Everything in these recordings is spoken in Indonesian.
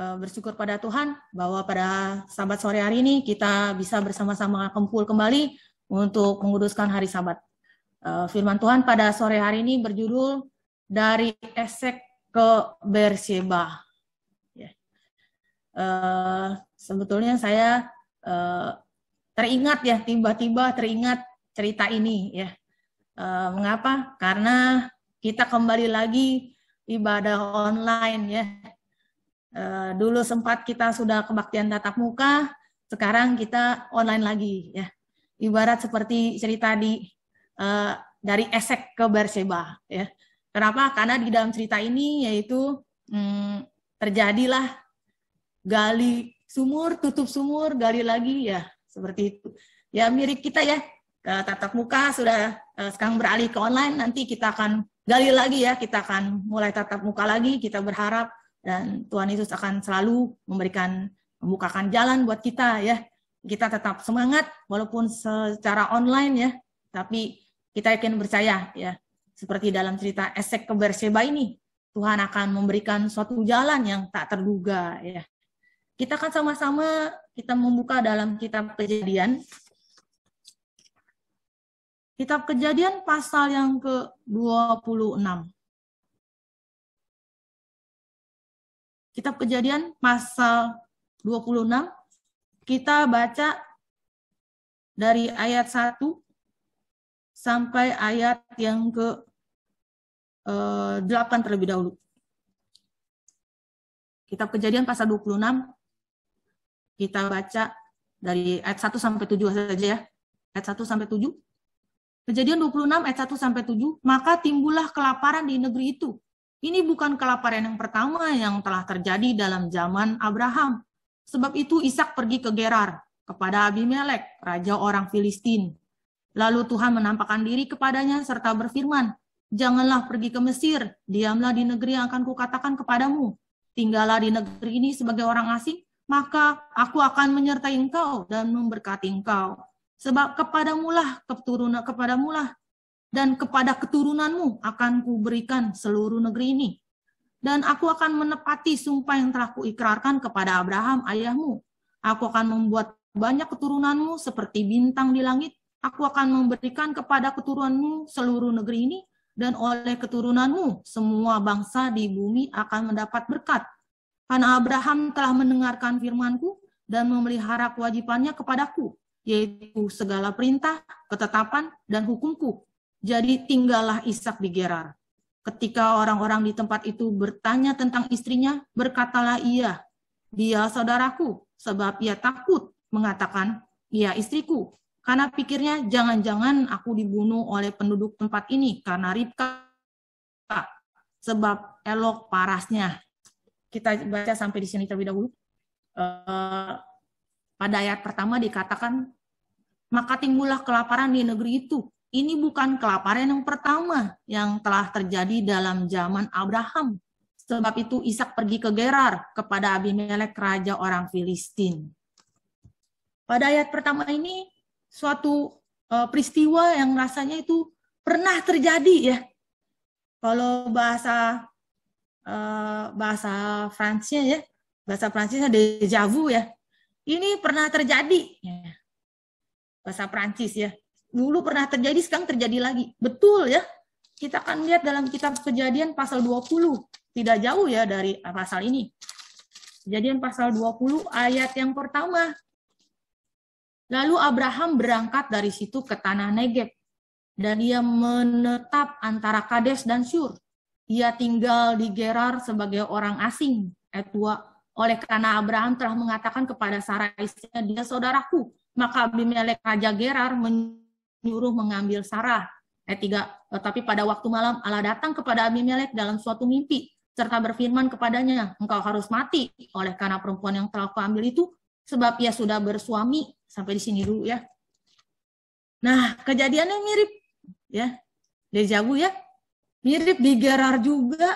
Eh, bersyukur pada Tuhan bahwa pada sabat sore hari ini kita bisa bersama-sama kumpul kembali untuk menguduskan hari sabat. Eh, firman Tuhan pada sore hari ini berjudul dari Esek ke Bersheba. Ya. Eh, sebetulnya saya teringat ya tiba-tiba teringat cerita ini ya. Mengapa? Karena kita kembali lagi ibadah online ya Eh, dulu sempat kita sudah kebaktian tatap muka, sekarang kita online lagi ya. Ibarat seperti cerita di eh, dari Esek ke Berseba ya. Kenapa? Karena di dalam cerita ini yaitu hmm, terjadilah gali sumur, tutup sumur, gali lagi ya seperti itu. Ya mirip kita ya tatap muka sudah eh, sekarang beralih ke online nanti kita akan gali lagi ya kita akan mulai tatap muka lagi kita berharap dan Tuhan Yesus akan selalu memberikan membukakan jalan buat kita ya. Kita tetap semangat walaupun secara online ya, tapi kita yakin percaya ya. Seperti dalam cerita Esek ke Berseba ini, Tuhan akan memberikan suatu jalan yang tak terduga ya. Kita akan sama-sama kita membuka dalam kitab Kejadian. Kitab Kejadian pasal yang ke-26. Kitab Kejadian pasal 26 kita baca dari ayat 1 sampai ayat yang ke 8 eh, terlebih dahulu. Kitab Kejadian pasal 26 kita baca dari ayat 1 sampai 7 saja ya. Ayat 1 sampai 7. Kejadian 26 ayat 1 sampai 7, maka timbullah kelaparan di negeri itu ini bukan kelaparan yang pertama yang telah terjadi dalam zaman Abraham. Sebab itu Ishak pergi ke Gerar kepada Abimelek, raja orang Filistin. Lalu Tuhan menampakkan diri kepadanya serta berfirman, "Janganlah pergi ke Mesir, diamlah di negeri yang akan kukatakan kepadamu. Tinggallah di negeri ini sebagai orang asing, maka aku akan menyertai engkau dan memberkati engkau. Sebab kepadamulah keturunan kepadamulah dan kepada keturunanmu akan kuberikan seluruh negeri ini. Dan aku akan menepati sumpah yang telah kuikrarkan kepada Abraham ayahmu. Aku akan membuat banyak keturunanmu seperti bintang di langit. Aku akan memberikan kepada keturunanmu seluruh negeri ini dan oleh keturunanmu semua bangsa di bumi akan mendapat berkat. Karena Abraham telah mendengarkan firmanku dan memelihara kewajibannya kepadaku, yaitu segala perintah, ketetapan, dan hukumku, jadi tinggallah Ishak di Gerar. Ketika orang-orang di tempat itu bertanya tentang istrinya, berkatalah ia, dia saudaraku, sebab ia takut mengatakan, ia istriku. Karena pikirnya, jangan-jangan aku dibunuh oleh penduduk tempat ini karena Ribka, sebab elok parasnya. Kita baca sampai di sini terlebih dahulu. Eh, pada ayat pertama dikatakan, maka timbullah kelaparan di negeri itu, ini bukan kelaparan yang pertama yang telah terjadi dalam zaman Abraham. Sebab itu Ishak pergi ke Gerar kepada Abimelek raja orang Filistin. Pada ayat pertama ini suatu e, peristiwa yang rasanya itu pernah terjadi ya. Kalau bahasa e, bahasa Fransnya ya, bahasa Prancisnya déjà vu ya. Ini pernah terjadi. Ya. Bahasa Prancis ya dulu pernah terjadi, sekarang terjadi lagi. Betul ya. Kita akan lihat dalam kitab kejadian pasal 20. Tidak jauh ya dari pasal ini. Kejadian pasal 20 ayat yang pertama. Lalu Abraham berangkat dari situ ke tanah Negev. Dan ia menetap antara Kades dan Syur. Ia tinggal di Gerar sebagai orang asing. Eh, ayat Oleh karena Abraham telah mengatakan kepada Sarai, dia saudaraku. Maka Abimelek Raja Gerar nyuruh mengambil Sarah. Ayat eh, 3, tetapi eh, pada waktu malam Allah datang kepada Abimelek dalam suatu mimpi, serta berfirman kepadanya, engkau harus mati oleh karena perempuan yang telah kau ambil itu, sebab ia sudah bersuami. Sampai di sini dulu ya. Nah, kejadiannya mirip ya. Dejavu ya. Mirip di Gerar juga.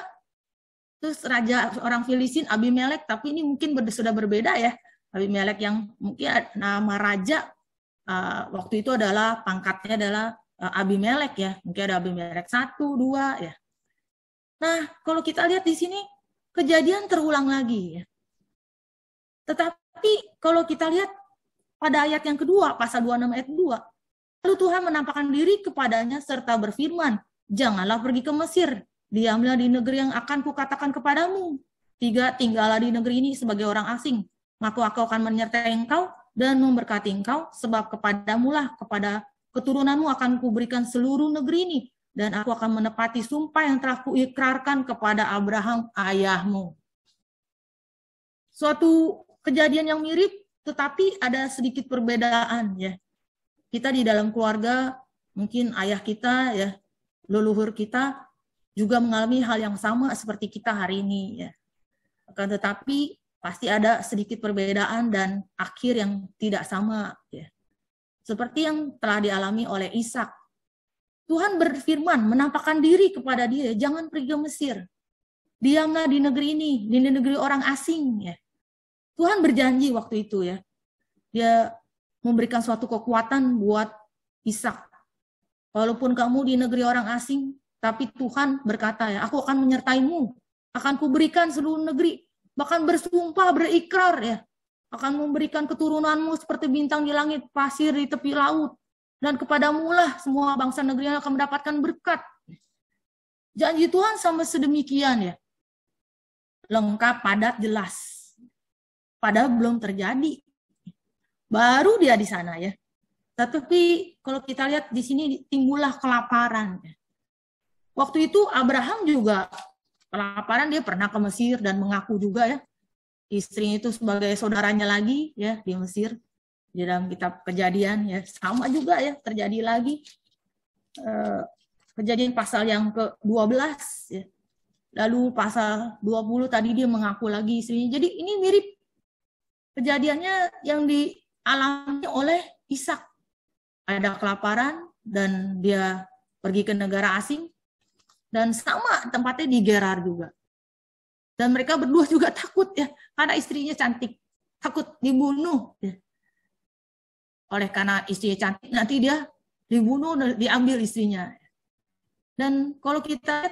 Terus raja orang Filistin Abimelek, tapi ini mungkin sudah berbeda ya. Abimelek yang mungkin nama raja Eh, waktu itu adalah pangkatnya adalah eh, Abimelek ya, mungkin ada Abimelek satu, dua ya. Nah, kalau kita lihat di sini kejadian terulang lagi ya. Tetapi kalau kita lihat pada ayat yang kedua, pasal 26 ayat 2, lalu Tuhan menampakkan diri kepadanya serta berfirman, janganlah pergi ke Mesir, diamlah di negeri yang akan kukatakan kepadamu. Tiga, tinggallah di negeri ini sebagai orang asing, maka aku akan menyertai engkau dan memberkati engkau, sebab kepadamu lah kepada keturunanmu akan kuberikan seluruh negeri ini, dan aku akan menepati sumpah yang telah kuikrarkan kepada Abraham ayahmu. Suatu kejadian yang mirip, tetapi ada sedikit perbedaan ya. Kita di dalam keluarga, mungkin ayah kita ya, leluhur kita juga mengalami hal yang sama seperti kita hari ini ya. Akan tetapi pasti ada sedikit perbedaan dan akhir yang tidak sama. Ya. Seperti yang telah dialami oleh Ishak. Tuhan berfirman, menampakkan diri kepada dia, jangan pergi ke Mesir. Diamlah di negeri ini, di negeri orang asing. Ya. Tuhan berjanji waktu itu ya. Dia memberikan suatu kekuatan buat Ishak. Walaupun kamu di negeri orang asing, tapi Tuhan berkata ya, aku akan menyertaimu, akan kuberikan seluruh negeri bahkan bersumpah berikrar ya akan memberikan keturunanmu seperti bintang di langit, pasir di tepi laut, dan kepadamu lah semua bangsa negeri akan mendapatkan berkat. Janji Tuhan sama sedemikian ya, lengkap, padat, jelas. Padahal belum terjadi, baru dia di sana ya. Tetapi kalau kita lihat di sini timbullah kelaparan. Ya. Waktu itu Abraham juga kelaparan dia pernah ke Mesir dan mengaku juga ya istrinya itu sebagai saudaranya lagi ya di Mesir di dalam kitab kejadian ya sama juga ya terjadi lagi eh, kejadian pasal yang ke-12 ya. Lalu pasal 20 tadi dia mengaku lagi istrinya. Jadi ini mirip kejadiannya yang dialami oleh Ishak. Ada kelaparan dan dia pergi ke negara asing dan sama tempatnya di Gerar juga. Dan mereka berdua juga takut ya, karena istrinya cantik, takut dibunuh. Ya. Oleh karena istrinya cantik, nanti dia dibunuh, diambil istrinya. Dan kalau kita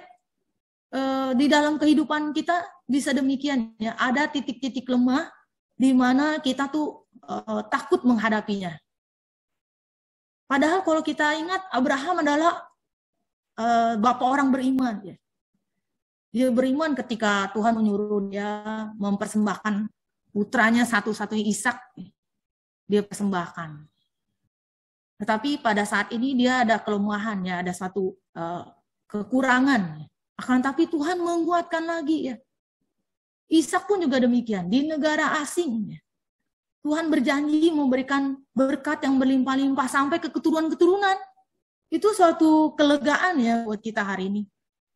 e, di dalam kehidupan kita bisa demikian ya, ada titik-titik lemah di mana kita tuh e, takut menghadapinya. Padahal kalau kita ingat Abraham adalah Eh, bapak orang beriman. Ya. Dia beriman ketika Tuhan menyuruh dia mempersembahkan putranya satu-satunya Ishak. Dia persembahkan. Tetapi pada saat ini dia ada kelemahan ya, ada satu uh, kekurangan. Akan tapi Tuhan menguatkan lagi ya. Ishak pun juga demikian di negara asing. Ya. Tuhan berjanji memberikan berkat yang berlimpah-limpah sampai ke keturunan-keturunan itu suatu kelegaan ya buat kita hari ini.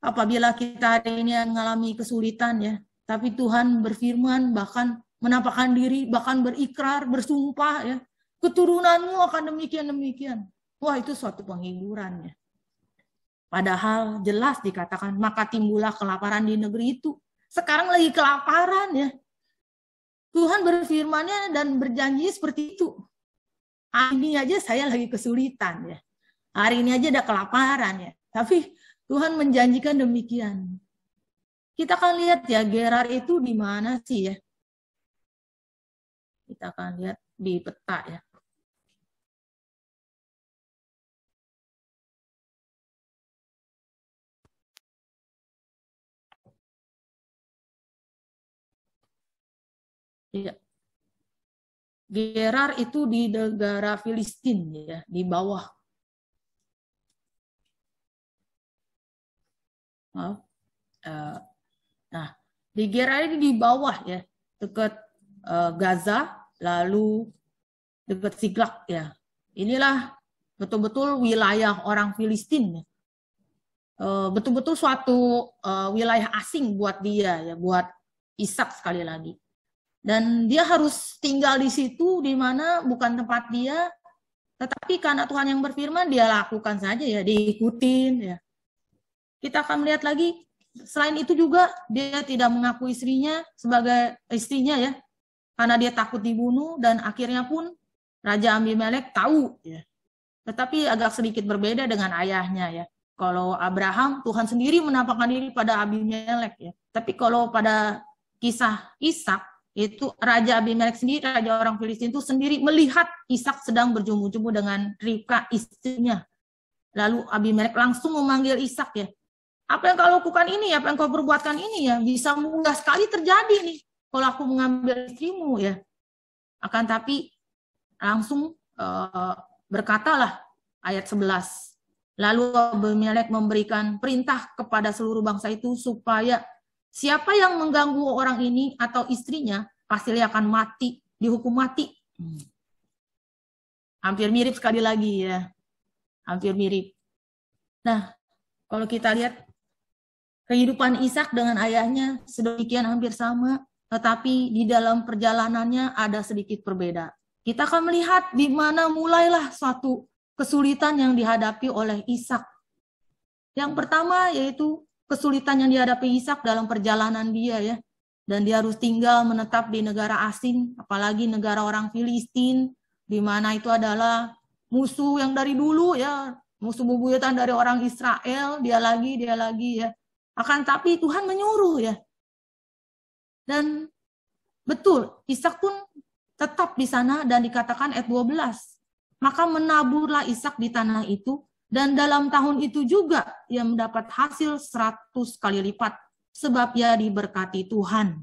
Apabila kita hari ini mengalami kesulitan ya, tapi Tuhan berfirman bahkan menampakkan diri, bahkan berikrar, bersumpah ya, keturunanmu akan demikian demikian. Wah itu suatu penghiburan ya. Padahal jelas dikatakan maka timbullah kelaparan di negeri itu. Sekarang lagi kelaparan ya. Tuhan berfirmannya dan berjanji seperti itu. Ini aja saya lagi kesulitan ya Hari ini aja ada kelaparan ya. Tapi Tuhan menjanjikan demikian. Kita akan lihat ya Gerar itu di mana sih ya. Kita akan lihat di peta ya. Ya. Gerar itu di negara Filistin ya, di bawah Eh, nah, di Gerar ini di bawah ya, dekat eh, Gaza, lalu dekat Siglak ya. Inilah betul-betul wilayah orang Filistin. Ya. Eh, betul-betul suatu wilayah asing buat dia ya, buat Ishak sekali lagi. Dan dia harus tinggal di situ di mana bukan tempat dia, tetapi karena Tuhan yang berfirman dia lakukan saja ya, diikutin ya. Kita akan melihat lagi selain itu juga dia tidak mengaku istrinya sebagai istrinya ya karena dia takut dibunuh dan akhirnya pun Raja Abimelek tahu ya. Tetapi agak sedikit berbeda dengan ayahnya ya. Kalau Abraham Tuhan sendiri menampakkan diri pada Abimelek ya. Tapi kalau pada kisah Ishak itu Raja Abimelek sendiri raja orang Filistin itu sendiri melihat Ishak sedang berjumbu-jumbu dengan Rika istrinya. Lalu Abimelek langsung memanggil Ishak ya apa yang kau lakukan ini ya, apa yang kau perbuatkan ini ya, bisa mudah sekali terjadi nih kalau aku mengambil istrimu ya. Akan tapi langsung uh, berkatalah ayat 11. Lalu Abimelek memberikan perintah kepada seluruh bangsa itu supaya siapa yang mengganggu orang ini atau istrinya pasti akan mati, dihukum mati. Hmm. Hampir mirip sekali lagi ya. Hampir mirip. Nah, kalau kita lihat Kehidupan Ishak dengan ayahnya sedemikian hampir sama, tetapi di dalam perjalanannya ada sedikit perbeda. Kita akan melihat di mana mulailah suatu kesulitan yang dihadapi oleh Ishak. Yang pertama yaitu kesulitan yang dihadapi Ishak dalam perjalanan dia ya. Dan dia harus tinggal menetap di negara asing, apalagi negara orang Filistin, di mana itu adalah musuh yang dari dulu ya, musuh bubuyutan dari orang Israel, dia lagi, dia lagi ya akan tapi Tuhan menyuruh ya. Dan betul, Ishak pun tetap di sana dan dikatakan ayat 12. Maka menaburlah Ishak di tanah itu dan dalam tahun itu juga ia mendapat hasil 100 kali lipat sebab ia diberkati Tuhan.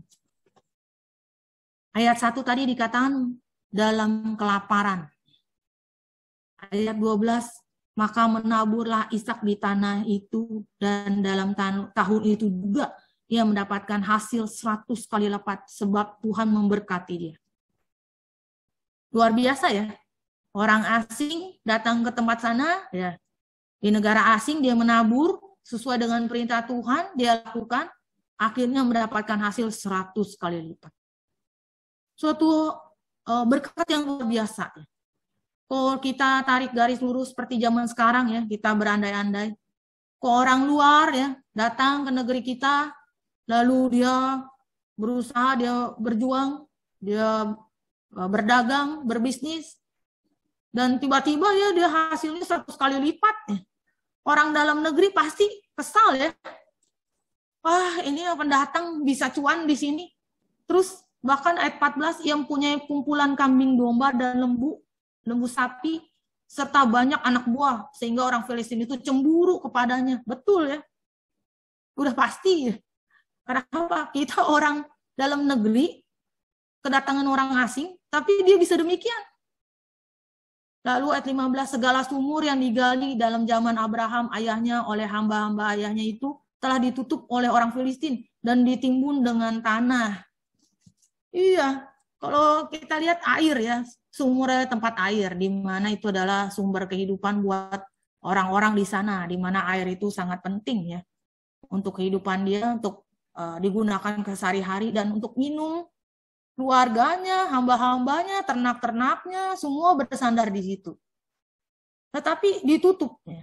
Ayat 1 tadi dikatakan dalam kelaparan. Ayat 12 maka menaburlah Ishak di tanah itu dan dalam tahun itu juga ia mendapatkan hasil seratus kali lipat sebab Tuhan memberkati dia. Luar biasa ya. Orang asing datang ke tempat sana ya. Di negara asing dia menabur sesuai dengan perintah Tuhan dia lakukan akhirnya mendapatkan hasil seratus kali lipat. Suatu eh, berkat yang luar biasa. Ya kalau kita tarik garis lurus seperti zaman sekarang ya, kita berandai-andai. ke orang luar ya, datang ke negeri kita, lalu dia berusaha, dia berjuang, dia e, berdagang, berbisnis, dan tiba-tiba ya dia hasilnya 100 kali lipat. Ya. Orang dalam negeri pasti kesal ya. Wah ini pendatang bisa cuan di sini. Terus bahkan ayat 14 yang punya kumpulan kambing domba dan lembu lembu sapi, serta banyak anak buah, sehingga orang Filistin itu cemburu kepadanya. Betul ya? Udah pasti. Ya? Karena apa? Kita orang dalam negeri, kedatangan orang asing, tapi dia bisa demikian. Lalu ayat 15, segala sumur yang digali dalam zaman Abraham ayahnya oleh hamba-hamba ayahnya itu telah ditutup oleh orang Filistin dan ditimbun dengan tanah. Iya, kalau kita lihat air ya, sumur tempat air di mana itu adalah sumber kehidupan buat orang-orang di sana di mana air itu sangat penting ya untuk kehidupan dia untuk uh, digunakan ke sehari-hari dan untuk minum keluarganya, hamba-hambanya, ternak-ternaknya semua bersandar di situ. Tetapi ditutup ya.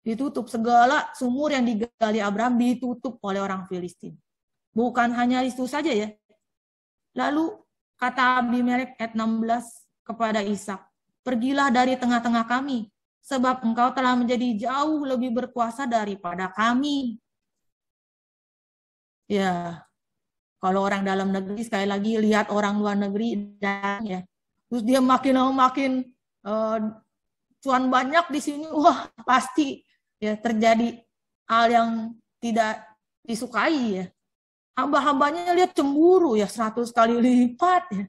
Ditutup segala sumur yang digali Abraham ditutup oleh orang Filistin. Bukan hanya itu saja ya. Lalu Kata Abimelek ayat 16 kepada Ishak, "Pergilah dari tengah-tengah kami, sebab engkau telah menjadi jauh lebih berkuasa daripada kami." Ya. Kalau orang dalam negeri sekali lagi lihat orang luar negeri dan ya. Terus dia makin lama makin uh, cuan banyak di sini, wah pasti ya terjadi hal yang tidak disukai ya. Hamba-hambanya lihat cemburu ya 100 kali lipat ya.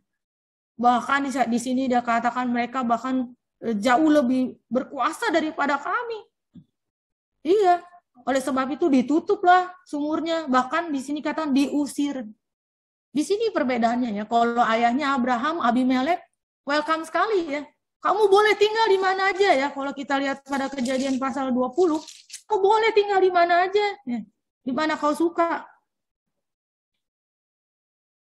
Bahkan di, sini dia katakan mereka bahkan eh, jauh lebih berkuasa daripada kami. Iya, oleh sebab itu ditutuplah sumurnya, bahkan di sini katakan diusir. Di sini perbedaannya ya, kalau ayahnya Abraham, Abimelek, welcome sekali ya. Kamu boleh tinggal di mana aja ya, kalau kita lihat pada kejadian pasal 20, kamu boleh tinggal di mana aja, ya. di mana kau suka.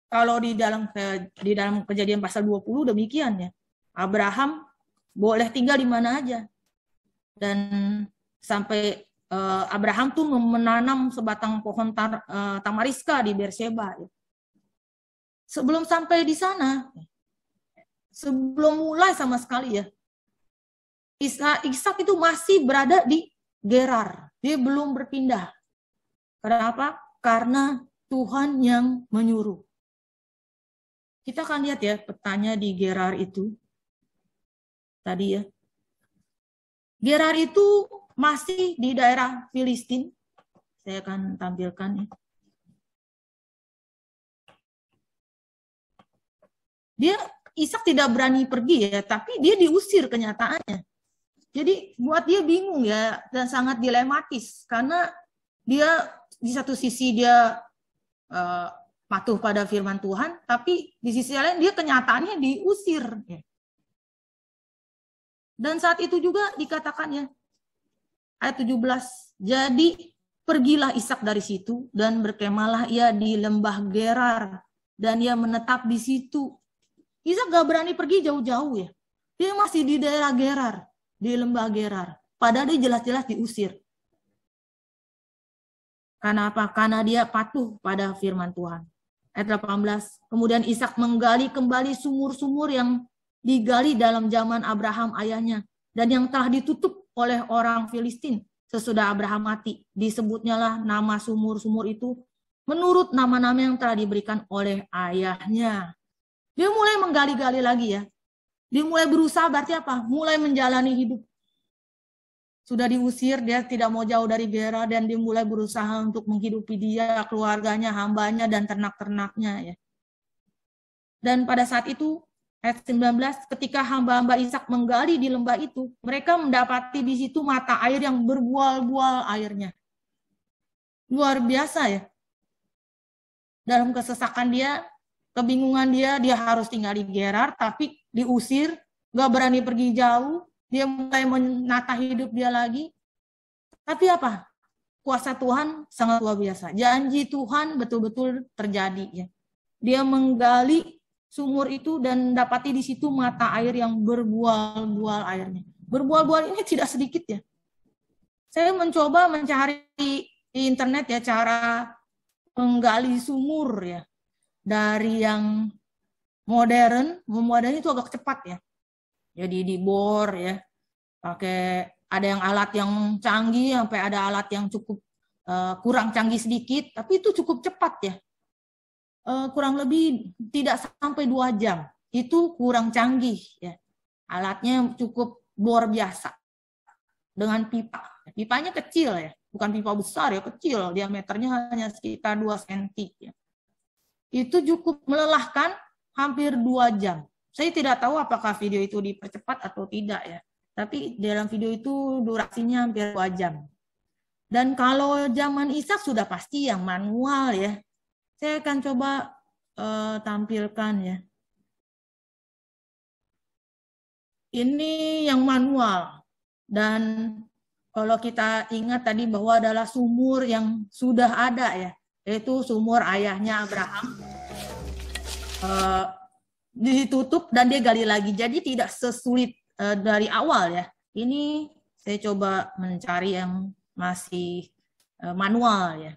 Kalau di dalam ke, di dalam kejadian pasal 20 demikian ya. Abraham boleh tinggal di mana aja. Dan sampai uh, Abraham tuh menanam sebatang pohon tar, uh, tamariska di Beersheba. Ya. Sebelum sampai di sana, sebelum mulai sama sekali ya, Ishak itu masih berada di Gerar. Dia belum berpindah. Kenapa? Karena Tuhan yang menyuruh. Kita akan lihat ya petanya di Gerar itu. Tadi ya. Gerar itu masih di daerah Filistin. Saya akan tampilkan ya. Dia Ishak tidak berani pergi ya, tapi dia diusir kenyataannya. Jadi buat dia bingung ya dan sangat dilematis karena dia di satu sisi dia uh, patuh pada firman Tuhan, tapi di sisi lain dia kenyataannya diusir. Dan saat itu juga dikatakannya ayat 17, jadi pergilah Ishak dari situ dan berkemalah ia di lembah Gerar dan ia menetap di situ. Ishak gak berani pergi jauh-jauh ya. Dia masih di daerah Gerar, di lembah Gerar. Padahal dia jelas-jelas diusir. Karena apa? Karena dia patuh pada firman Tuhan ayat 18. Kemudian Ishak menggali kembali sumur-sumur yang digali dalam zaman Abraham ayahnya dan yang telah ditutup oleh orang Filistin sesudah Abraham mati. Disebutnyalah nama sumur-sumur itu menurut nama-nama yang telah diberikan oleh ayahnya. Dia mulai menggali-gali lagi ya. Dia mulai berusaha berarti apa? Mulai menjalani hidup sudah diusir, dia tidak mau jauh dari Gera dan dia mulai berusaha untuk menghidupi dia, keluarganya, hambanya, dan ternak-ternaknya. Ya. Dan pada saat itu, ayat 19, ketika hamba-hamba Ishak menggali di lembah itu, mereka mendapati di situ mata air yang berbual-bual airnya. Luar biasa ya. Dalam kesesakan dia, kebingungan dia, dia harus tinggal di Gerar, tapi diusir, gak berani pergi jauh, dia mulai menata hidup dia lagi. Tapi apa? Kuasa Tuhan sangat luar biasa. Janji Tuhan betul-betul terjadi. Ya. Dia menggali sumur itu dan dapati di situ mata air yang berbual-bual airnya. Berbual-bual ini tidak sedikit ya. Saya mencoba mencari di internet ya cara menggali sumur ya. Dari yang modern, modern itu agak cepat ya jadi dibor ya pakai ada yang alat yang canggih sampai ada alat yang cukup uh, kurang canggih sedikit tapi itu cukup cepat ya uh, kurang lebih tidak sampai dua jam itu kurang canggih ya alatnya cukup bor biasa dengan pipa pipanya kecil ya bukan pipa besar ya kecil diameternya hanya sekitar dua senti. ya. itu cukup melelahkan hampir dua jam saya tidak tahu apakah video itu dipercepat atau tidak ya. Tapi dalam video itu durasinya hampir dua jam. Dan kalau zaman Isak sudah pasti yang manual ya. Saya akan coba uh, tampilkan ya. Ini yang manual. Dan kalau kita ingat tadi bahwa adalah sumur yang sudah ada ya. Yaitu sumur ayahnya Abraham. Uh, ditutup dan dia gali lagi. Jadi tidak sesulit uh, dari awal ya. Ini saya coba mencari yang masih uh, manual ya.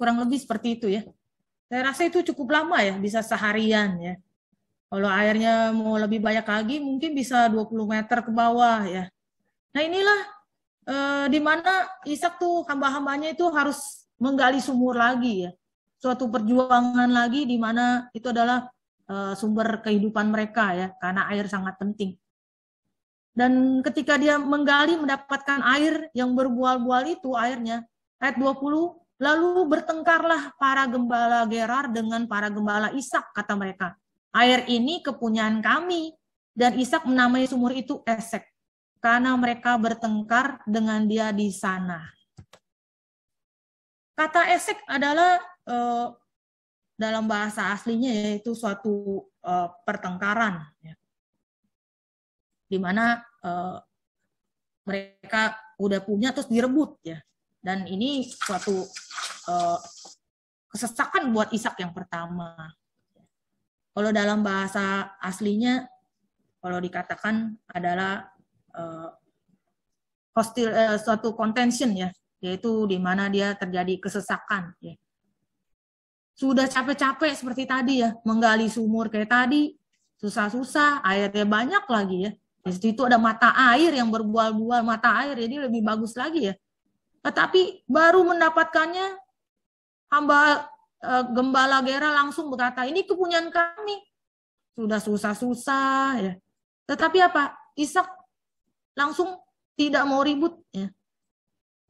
kurang lebih seperti itu ya. Saya rasa itu cukup lama ya, bisa seharian ya. Kalau airnya mau lebih banyak lagi, mungkin bisa 20 meter ke bawah ya. Nah inilah e, di mana Ishak tuh hamba-hambanya itu harus menggali sumur lagi ya. Suatu perjuangan lagi di mana itu adalah e, sumber kehidupan mereka ya, karena air sangat penting. Dan ketika dia menggali mendapatkan air yang berbual-bual itu airnya, ayat 20 Lalu bertengkarlah para gembala Gerar dengan para gembala Ishak, kata mereka. Air ini kepunyaan kami. Dan Ishak menamai sumur itu Esek, karena mereka bertengkar dengan dia di sana. Kata Esek adalah eh, dalam bahasa aslinya yaitu suatu eh, pertengkaran. Ya. Di mana eh, mereka udah punya terus direbut ya dan ini suatu uh, kesesakan buat Ishak yang pertama. Kalau dalam bahasa aslinya, kalau dikatakan adalah uh, hostil, uh, suatu contention ya, yaitu di mana dia terjadi kesesakan. Ya. Sudah capek-capek seperti tadi ya, menggali sumur kayak tadi, susah-susah, airnya banyak lagi ya. Di situ ada mata air yang berbual-bual, mata air jadi lebih bagus lagi ya. Tetapi baru mendapatkannya hamba e, gembala Gera langsung berkata, "Ini kepunyaan kami." Sudah susah-susah ya. Tetapi apa? Ishak langsung tidak mau ribut ya.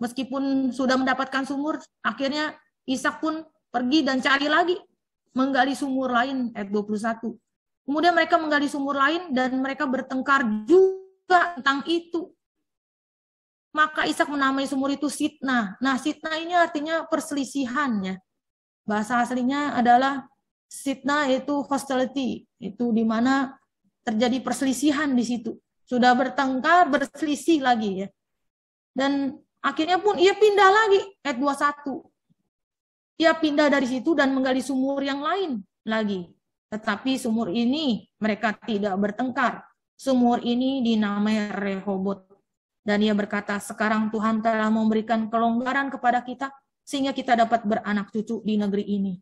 Meskipun sudah mendapatkan sumur, akhirnya Ishak pun pergi dan cari lagi menggali sumur lain ayat 21. Kemudian mereka menggali sumur lain dan mereka bertengkar juga tentang itu. Maka Ishak menamai sumur itu Sitna. Nah, Sitna ini artinya perselisihannya. Bahasa aslinya adalah Sitna itu hostility, itu di mana terjadi perselisihan di situ. Sudah bertengkar, berselisih lagi ya. Dan akhirnya pun ia pindah lagi, ayat 21. Ia pindah dari situ dan menggali sumur yang lain lagi. Tetapi sumur ini mereka tidak bertengkar. Sumur ini dinamai Rehobot dan ia berkata, sekarang Tuhan telah memberikan kelonggaran kepada kita sehingga kita dapat beranak cucu di negeri ini.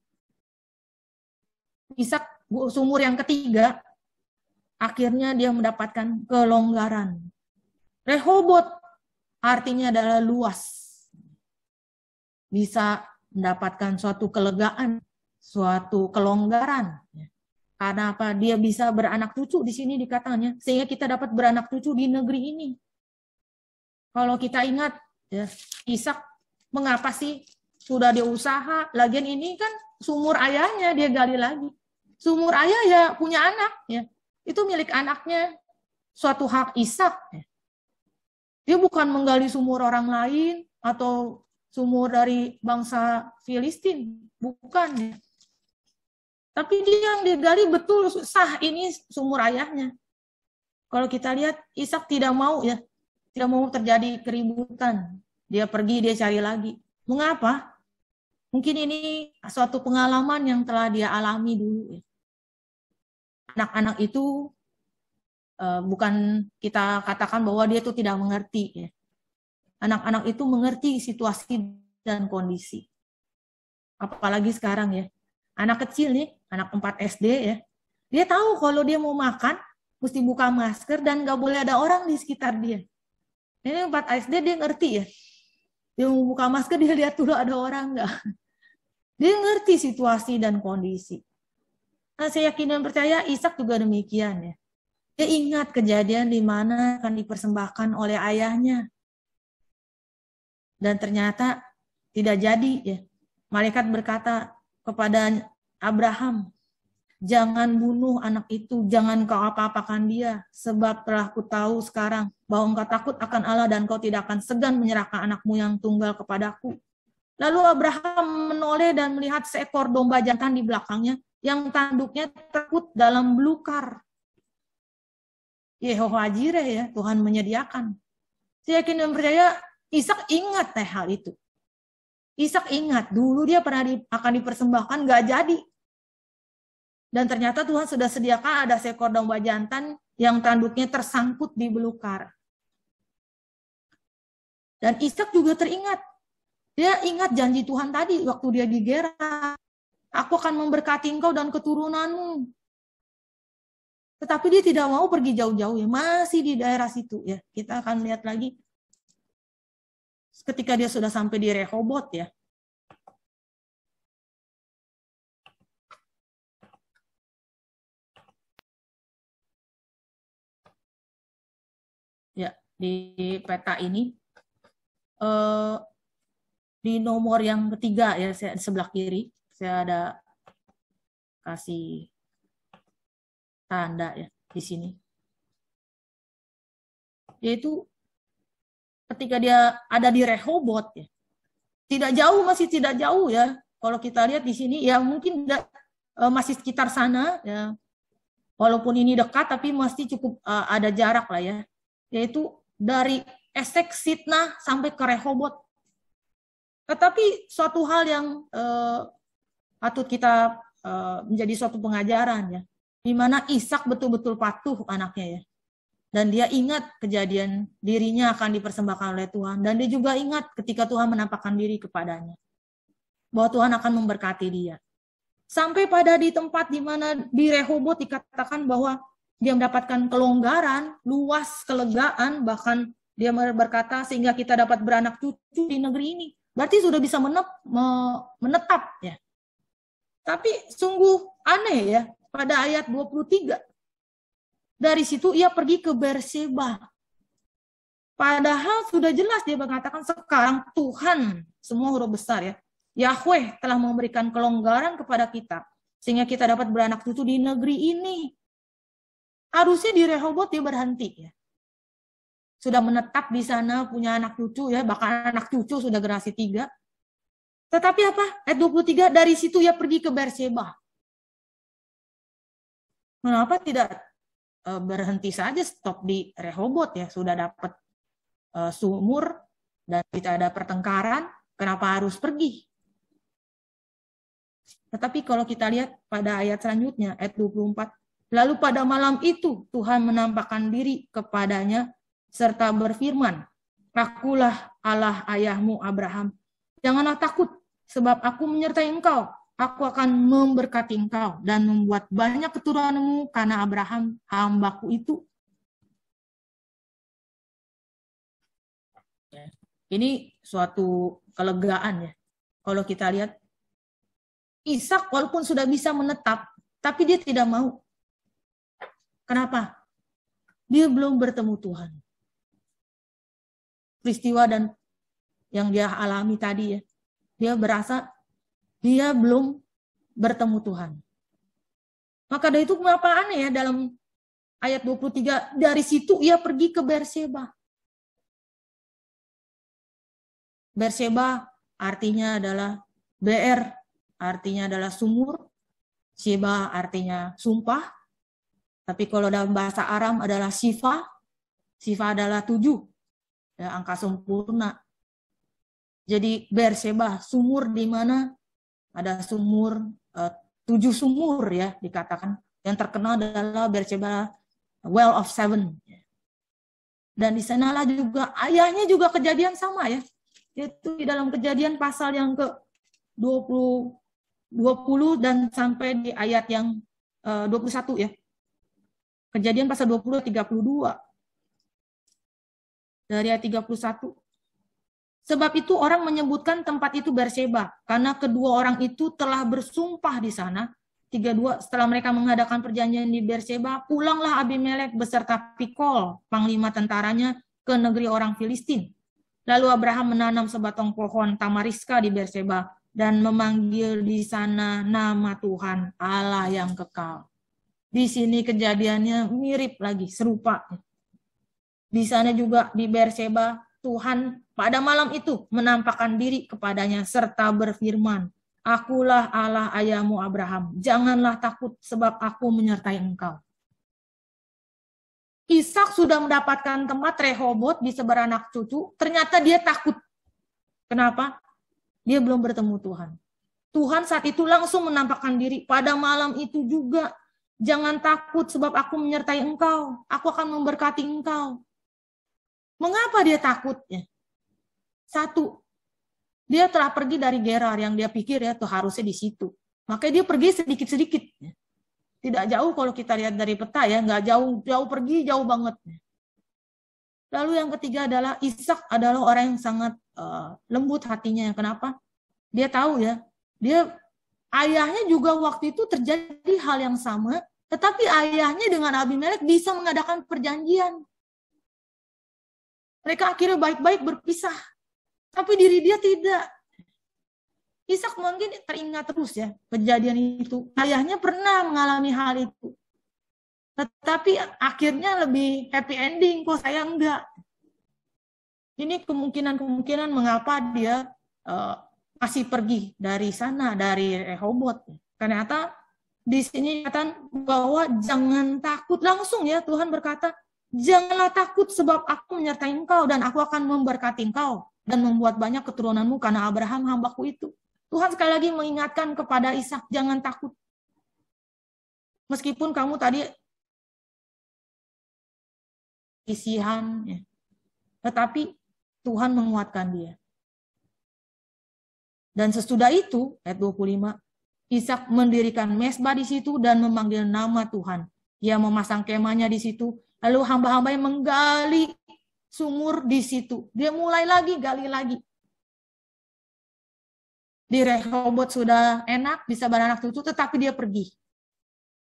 Ishak sumur yang ketiga, akhirnya dia mendapatkan kelonggaran. Rehobot artinya adalah luas. Bisa mendapatkan suatu kelegaan, suatu kelonggaran. Karena apa? Dia bisa beranak cucu di sini dikatanya, sehingga kita dapat beranak cucu di negeri ini. Kalau kita ingat, ya, Ishak mengapa sih sudah dia usaha? Lagian ini kan sumur ayahnya dia gali lagi. Sumur ayah ya punya anak, ya itu milik anaknya, suatu hak Ishak. Ya. Dia bukan menggali sumur orang lain atau sumur dari bangsa Filistin, bukan. Ya. Tapi dia yang digali betul sah ini sumur ayahnya. Kalau kita lihat Ishak tidak mau ya tidak mau terjadi keributan. Dia pergi, dia cari lagi. Mengapa? Mungkin ini suatu pengalaman yang telah dia alami dulu. Ya. Anak-anak itu eh, bukan kita katakan bahwa dia itu tidak mengerti. Ya. Anak-anak itu mengerti situasi dan kondisi. Apalagi sekarang ya. Anak kecil nih, anak 4 SD ya. Dia tahu kalau dia mau makan, mesti buka masker dan nggak boleh ada orang di sekitar dia. Ini empat ASD dia ngerti ya. Dia membuka masker dia lihat dulu ada orang nggak. Dia ngerti situasi dan kondisi. Nah, saya yakin dan percaya Ishak juga demikian ya. Dia ingat kejadian di mana akan dipersembahkan oleh ayahnya. Dan ternyata tidak jadi ya. Malaikat berkata kepada Abraham, jangan bunuh anak itu, jangan kau apa-apakan dia, sebab telah ku tahu sekarang bahwa engkau takut akan Allah dan kau tidak akan segan menyerahkan anakmu yang tunggal kepadaku. Lalu Abraham menoleh dan melihat seekor domba jantan di belakangnya yang tanduknya takut dalam belukar. Yehova Jireh ya, Tuhan menyediakan. Saya yakin dan percaya Ishak ingat teh hal itu. Ishak ingat dulu dia pernah di, akan dipersembahkan gak jadi dan ternyata Tuhan sudah sediakan ada seekor domba jantan yang tanduknya tersangkut di belukar. Dan Ishak juga teringat. Dia ingat janji Tuhan tadi waktu dia di Gera. Aku akan memberkati engkau dan keturunanmu. Tetapi dia tidak mau pergi jauh-jauh ya, masih di daerah situ ya. Kita akan lihat lagi ketika dia sudah sampai di Rehobot ya. di peta ini uh, di nomor yang ketiga ya saya di sebelah kiri saya ada kasih tanda ya di sini yaitu ketika dia ada di Rehobot ya tidak jauh masih tidak jauh ya kalau kita lihat di sini ya mungkin tidak, uh, eh, masih sekitar sana ya walaupun ini dekat tapi masih cukup uh, ada jarak lah ya yaitu dari Esek sitnah sampai ke Rehobot. Tetapi suatu hal yang eh, patut kita eh, menjadi suatu pengajaran ya, di mana Ishak betul-betul patuh anaknya ya. Dan dia ingat kejadian dirinya akan dipersembahkan oleh Tuhan. Dan dia juga ingat ketika Tuhan menampakkan diri kepadanya. Bahwa Tuhan akan memberkati dia. Sampai pada di tempat di mana di Rehobot dikatakan bahwa dia mendapatkan kelonggaran, luas kelegaan, bahkan dia berkata sehingga kita dapat beranak cucu di negeri ini. Berarti sudah bisa menep, menetap ya. Tapi sungguh aneh ya, pada ayat 23. Dari situ ia pergi ke Berseba. Padahal sudah jelas dia mengatakan sekarang Tuhan, semua huruf besar ya, Yahweh telah memberikan kelonggaran kepada kita sehingga kita dapat beranak cucu di negeri ini harusnya di Rehobot dia berhenti ya. Sudah menetap di sana, punya anak cucu ya, bahkan anak cucu sudah generasi tiga. Tetapi apa? Ayat 23, dari situ ya pergi ke Berseba. Kenapa tidak e, berhenti saja stop di Rehobot ya, sudah dapat e, sumur dan tidak ada pertengkaran, kenapa harus pergi? Tetapi kalau kita lihat pada ayat selanjutnya, ayat 24, Lalu pada malam itu Tuhan menampakkan diri kepadanya serta berfirman, Akulah Allah ayahmu Abraham. Janganlah takut, sebab aku menyertai engkau. Aku akan memberkati engkau dan membuat banyak keturunanmu karena Abraham hambaku itu. Ini suatu kelegaan ya. Kalau kita lihat, Ishak walaupun sudah bisa menetap, tapi dia tidak mau Kenapa? Dia belum bertemu Tuhan. Peristiwa dan yang dia alami tadi ya. Dia berasa dia belum bertemu Tuhan. Maka dari itu kenapa aneh ya dalam ayat 23 dari situ ia pergi ke Berseba. Berseba artinya adalah BR artinya adalah sumur, Sheba artinya sumpah, tapi kalau dalam bahasa Aram adalah sifa, sifa adalah tujuh, ya, angka sempurna. Jadi Berseba, sumur di mana ada sumur eh, tujuh sumur ya dikatakan. Yang terkenal adalah Berseba Well of Seven. Dan di sanalah juga ayahnya juga kejadian sama ya. Yaitu di dalam kejadian pasal yang ke 20 20 dan sampai di ayat yang eh, 21 ya Kejadian pasal 20 32. Dari ayat 31. Sebab itu orang menyebutkan tempat itu Berseba karena kedua orang itu telah bersumpah di sana 32 setelah mereka mengadakan perjanjian di Berseba, pulanglah Abimelek beserta Pikol, panglima tentaranya, ke negeri orang Filistin. Lalu Abraham menanam sebatang pohon tamariska di Berseba dan memanggil di sana nama Tuhan Allah yang kekal. Di sini kejadiannya mirip lagi, serupa. Di sana juga di Berseba, Tuhan pada malam itu menampakkan diri kepadanya serta berfirman, Akulah Allah ayamu Abraham, janganlah takut sebab aku menyertai engkau. Ishak sudah mendapatkan tempat Rehobot di seberanak cucu, ternyata dia takut. Kenapa? Dia belum bertemu Tuhan. Tuhan saat itu langsung menampakkan diri. Pada malam itu juga Jangan takut sebab aku menyertai engkau. Aku akan memberkati engkau. Mengapa dia takutnya? Satu, dia telah pergi dari Gerar yang dia pikir ya tuh harusnya di situ. Makanya dia pergi sedikit-sedikit. Ya. Tidak jauh kalau kita lihat dari peta ya, nggak jauh jauh pergi jauh banget. Ya. Lalu yang ketiga adalah Ishak adalah orang yang sangat eh, lembut hatinya. Kenapa? Dia tahu ya, dia ayahnya juga waktu itu terjadi hal yang sama, tetapi ayahnya dengan Abimelek bisa mengadakan perjanjian. Mereka akhirnya baik-baik berpisah, tapi diri dia tidak. Ishak mungkin teringat terus ya kejadian itu. Ayahnya pernah mengalami hal itu. Tetapi akhirnya lebih happy ending, kok saya enggak. Ini kemungkinan-kemungkinan mengapa dia uh, masih pergi dari sana dari Rehobot. Ternyata di sini katakan bahwa jangan takut langsung ya Tuhan berkata, janganlah takut sebab aku menyertai engkau dan aku akan memberkati engkau dan membuat banyak keturunanmu karena Abraham hambaku itu. Tuhan sekali lagi mengingatkan kepada Ishak, jangan takut. Meskipun kamu tadi isihan, ya. tetapi Tuhan menguatkan dia. Dan sesudah itu, ayat 25, Ishak mendirikan mesbah di situ dan memanggil nama Tuhan. Ia memasang kemahnya di situ, lalu hamba-hamba yang menggali sumur di situ. Dia mulai lagi, gali lagi. Di Rehobot sudah enak, bisa beranak cucu, tetapi dia pergi.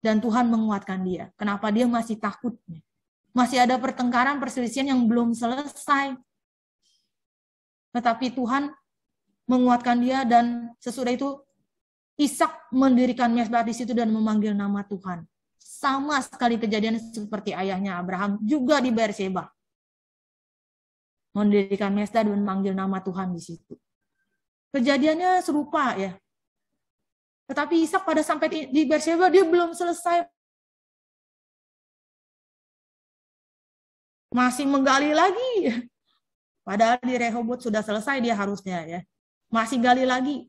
Dan Tuhan menguatkan dia. Kenapa dia masih takut? Masih ada pertengkaran, perselisihan yang belum selesai. Tetapi Tuhan menguatkan dia dan sesudah itu Ishak mendirikan mesbah di situ dan memanggil nama Tuhan. Sama sekali kejadian seperti ayahnya Abraham juga di Beersheba. Mendirikan mesbah dan memanggil nama Tuhan di situ. Kejadiannya serupa ya. Tetapi Ishak pada sampai di Beersheba dia belum selesai masih menggali lagi. Padahal di Rehobot sudah selesai dia harusnya ya masih gali lagi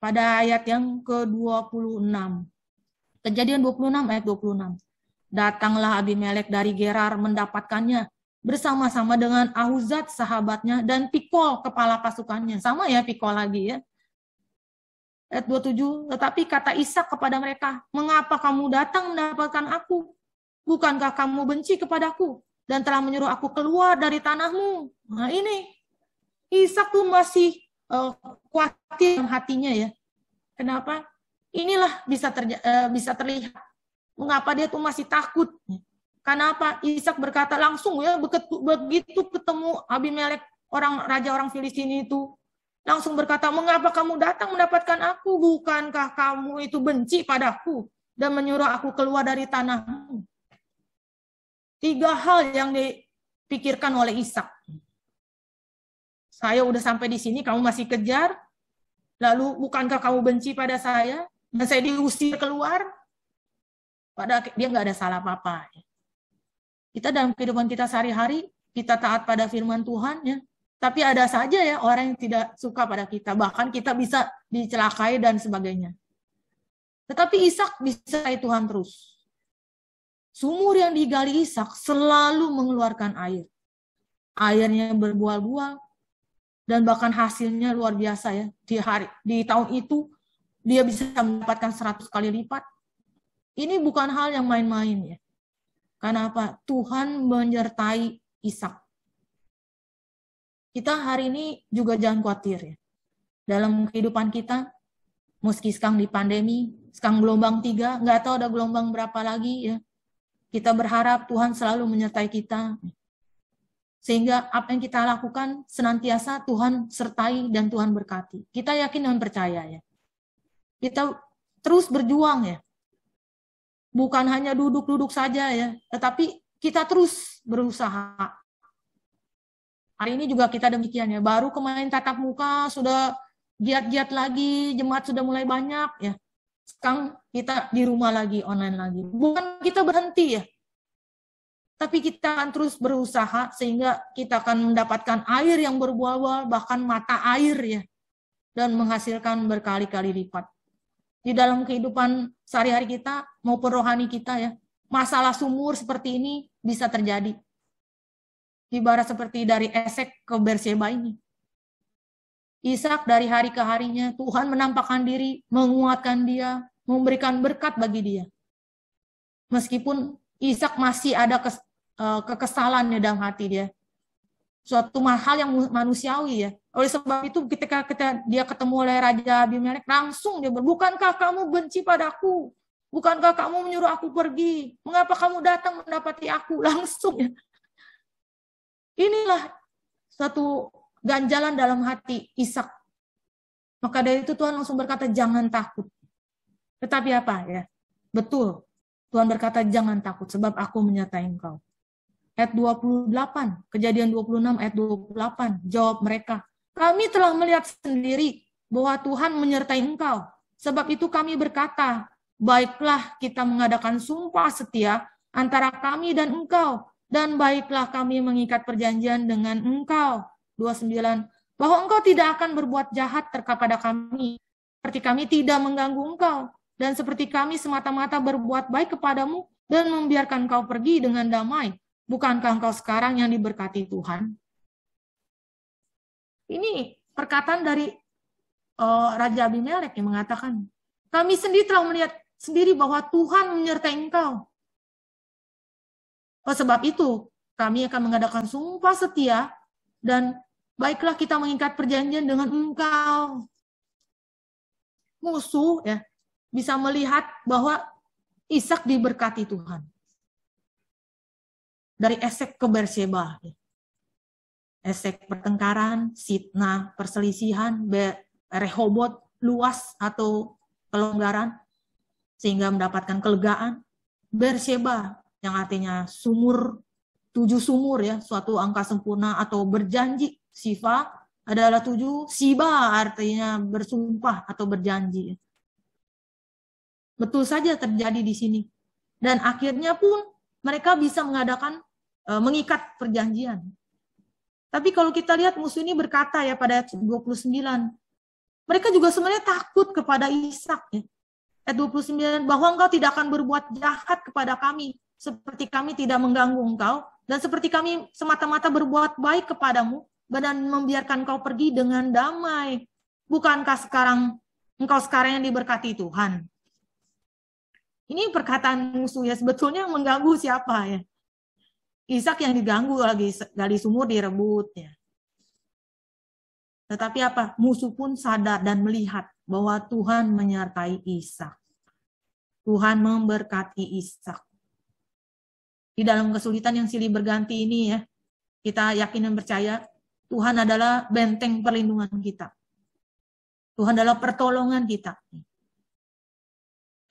pada ayat yang ke-26. Kejadian 26 ayat 26. Datanglah Abimelek dari Gerar mendapatkannya bersama-sama dengan Ahuzat sahabatnya dan Pikol kepala pasukannya. Sama ya Pikol lagi ya. Ayat 27, tetapi kata Ishak kepada mereka, mengapa kamu datang mendapatkan aku? Bukankah kamu benci kepadaku dan telah menyuruh aku keluar dari tanahmu? Nah ini, Ishak tuh masih uh, khawatir dalam hatinya ya. Kenapa? Inilah bisa terja, eh, bisa terlihat mengapa dia tuh masih takut. Karena apa? Isak berkata langsung ya begitu, begitu ketemu Abimelek orang raja orang Filistin itu langsung berkata, "Mengapa kamu datang mendapatkan aku? Bukankah kamu itu benci padaku dan menyuruh aku keluar dari tanahmu?" Tiga hal yang dipikirkan oleh Ishak saya udah sampai di sini, kamu masih kejar? Lalu bukankah kamu benci pada saya? Dan saya diusir keluar? Padahal dia nggak ada salah apa-apa. Kita dalam kehidupan kita sehari-hari, kita taat pada firman Tuhan, ya. tapi ada saja ya orang yang tidak suka pada kita. Bahkan kita bisa dicelakai dan sebagainya. Tetapi Ishak disertai Tuhan terus. Sumur yang digali Ishak selalu mengeluarkan air. Airnya berbuah-buah dan bahkan hasilnya luar biasa ya di hari di tahun itu dia bisa mendapatkan 100 kali lipat. Ini bukan hal yang main-main ya. Karena apa? Tuhan menyertai Ishak. Kita hari ini juga jangan khawatir ya. Dalam kehidupan kita, meski sekarang di pandemi, sekarang gelombang tiga, nggak tahu ada gelombang berapa lagi ya. Kita berharap Tuhan selalu menyertai kita sehingga apa yang kita lakukan senantiasa Tuhan sertai dan Tuhan berkati. Kita yakin dan percaya ya. Kita terus berjuang ya. Bukan hanya duduk-duduk saja ya, tetapi kita terus berusaha. Hari ini juga kita demikian ya. Baru kemarin tatap muka sudah giat-giat lagi, jemaat sudah mulai banyak ya. Sekarang kita di rumah lagi, online lagi. Bukan kita berhenti ya, tapi kita akan terus berusaha sehingga kita akan mendapatkan air yang berbuah-buah bahkan mata air ya dan menghasilkan berkali-kali lipat. Di dalam kehidupan sehari-hari kita maupun rohani kita ya, masalah sumur seperti ini bisa terjadi. Ibarat seperti dari Esek ke Berseba ini. Ishak dari hari ke harinya Tuhan menampakkan diri, menguatkan dia, memberikan berkat bagi dia. Meskipun Ishak masih ada kes, uh, kekesalan di dalam hati dia. Suatu hal yang manusiawi ya. Oleh sebab itu ketika kita, dia ketemu oleh Raja Abimelek langsung dia berkata, bukankah kamu benci padaku? Bukankah kamu menyuruh aku pergi? Mengapa kamu datang mendapati aku langsung? Ya. Inilah satu ganjalan dalam hati Ishak. Maka dari itu Tuhan langsung berkata jangan takut. Tetapi apa ya? Betul, Tuhan berkata, jangan takut sebab aku menyertai engkau. Ayat 28, kejadian 26, ayat 28, jawab mereka, kami telah melihat sendiri bahwa Tuhan menyertai engkau. Sebab itu kami berkata, baiklah kita mengadakan sumpah setia antara kami dan engkau, dan baiklah kami mengikat perjanjian dengan engkau. 29. Bahwa engkau tidak akan berbuat jahat kepada kami, seperti kami tidak mengganggu engkau, dan seperti kami semata-mata berbuat baik kepadamu dan membiarkan kau pergi dengan damai. Bukankah engkau sekarang yang diberkati Tuhan? Ini perkataan dari uh, Raja Abimelek yang mengatakan, kami sendiri telah melihat sendiri bahwa Tuhan menyertai engkau. Oh, sebab itu, kami akan mengadakan sumpah setia dan baiklah kita mengikat perjanjian dengan engkau. Musuh ya, bisa melihat bahwa Ishak diberkati Tuhan. Dari Esek ke Bersheba. Esek pertengkaran, Sitna perselisihan, Rehobot luas atau kelonggaran sehingga mendapatkan kelegaan. Bersheba yang artinya sumur, tujuh sumur ya, suatu angka sempurna atau berjanji. Siva adalah tujuh, Siba artinya bersumpah atau berjanji. Betul saja terjadi di sini. Dan akhirnya pun mereka bisa mengadakan eh, mengikat perjanjian. Tapi kalau kita lihat musuh ini berkata ya pada ayat 29, mereka juga sebenarnya takut kepada Ishak ya. Ayat 29, bahwa engkau tidak akan berbuat jahat kepada kami, seperti kami tidak mengganggu engkau, dan seperti kami semata-mata berbuat baik kepadamu, dan membiarkan engkau pergi dengan damai. Bukankah sekarang engkau sekarang yang diberkati Tuhan? Ini perkataan musuh ya, sebetulnya mengganggu siapa ya? Ishak yang diganggu lagi gali sumur direbut ya. Tetapi apa? Musuh pun sadar dan melihat bahwa Tuhan menyertai Ishak. Tuhan memberkati Ishak. Di dalam kesulitan yang silih berganti ini ya, kita yakin dan percaya Tuhan adalah benteng perlindungan kita. Tuhan adalah pertolongan kita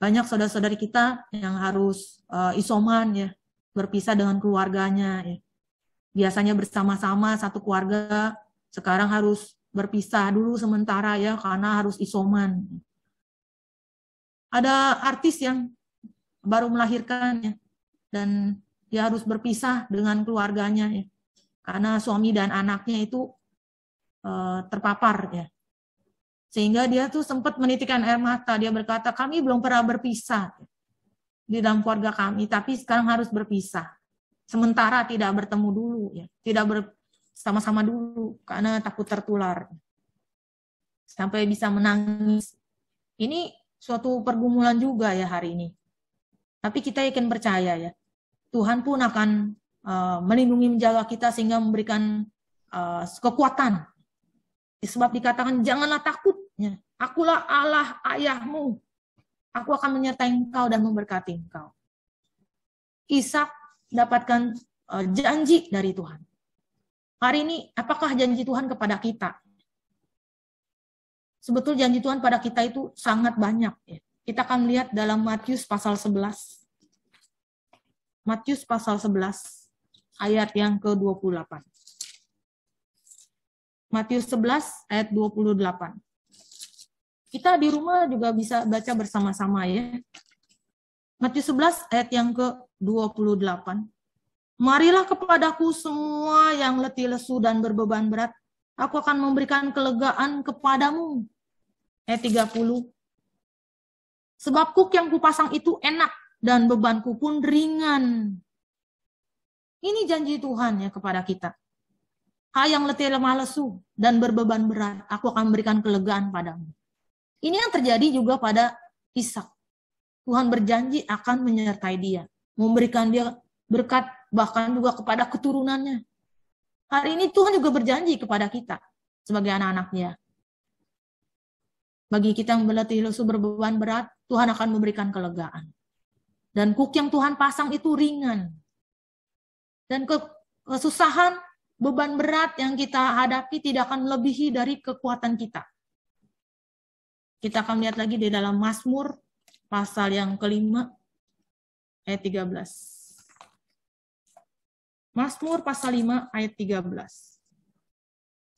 banyak saudara-saudari kita yang harus uh, isoman ya, berpisah dengan keluarganya ya. Biasanya bersama-sama satu keluarga, sekarang harus berpisah dulu sementara ya karena harus isoman. Ada artis yang baru melahirkan ya, dan dia harus berpisah dengan keluarganya ya. Karena suami dan anaknya itu uh, terpapar ya sehingga dia tuh sempat menitikkan air mata. Dia berkata, kami belum pernah berpisah di dalam keluarga kami, tapi sekarang harus berpisah. Sementara tidak bertemu dulu, ya. tidak bersama-sama dulu, karena takut tertular. Sampai bisa menangis. Ini suatu pergumulan juga ya hari ini. Tapi kita yakin percaya ya, Tuhan pun akan uh, melindungi menjaga kita sehingga memberikan uh, kekuatan. Sebab dikatakan janganlah takut Ya, Akulah Allah ayahmu. Aku akan menyertai engkau dan memberkati engkau. Ishak dapatkan e, janji dari Tuhan. Hari ini, apakah janji Tuhan kepada kita? Sebetul janji Tuhan pada kita itu sangat banyak. Ya. Kita akan melihat dalam Matius pasal 11. Matius pasal 11 ayat yang ke-28. Matius 11 ayat 28. Kita di rumah juga bisa baca bersama-sama ya. Matius 11 ayat yang ke-28. Marilah kepadaku semua yang letih lesu dan berbeban berat. Aku akan memberikan kelegaan kepadamu. Ayat 30. Sebab kuk yang kupasang itu enak dan bebanku pun ringan. Ini janji Tuhan ya kepada kita. Hai yang letih lemah lesu dan berbeban berat, aku akan memberikan kelegaan padamu. Ini yang terjadi juga pada Ishak. Tuhan berjanji akan menyertai dia, memberikan dia berkat bahkan juga kepada keturunannya. Hari ini Tuhan juga berjanji kepada kita sebagai anak-anaknya. Bagi kita yang berlatih lesu berbeban berat, Tuhan akan memberikan kelegaan. Dan kuk yang Tuhan pasang itu ringan. Dan kesusahan, beban berat yang kita hadapi tidak akan lebihi dari kekuatan kita. Kita akan lihat lagi di dalam Mazmur pasal yang kelima ayat 13. Mazmur pasal 5 ayat 13.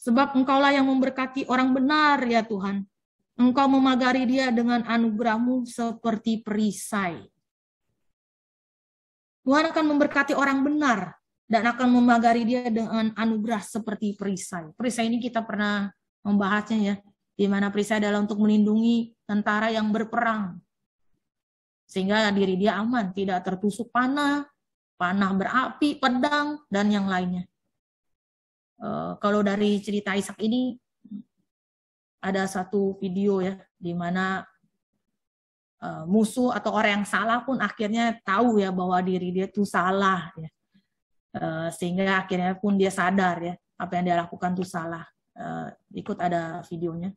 Sebab engkaulah yang memberkati orang benar ya Tuhan. Engkau memagari dia dengan anugerahmu seperti perisai. Tuhan akan memberkati orang benar dan akan memagari dia dengan anugerah seperti perisai. Perisai ini kita pernah membahasnya ya di mana perisai adalah untuk melindungi tentara yang berperang sehingga diri dia aman, tidak tertusuk panah, panah berapi, pedang dan yang lainnya. E, kalau dari cerita Ishak ini ada satu video ya di mana e, musuh atau orang yang salah pun akhirnya tahu ya bahwa diri dia itu salah ya. E, sehingga akhirnya pun dia sadar ya apa yang dia lakukan itu salah. E, ikut ada videonya.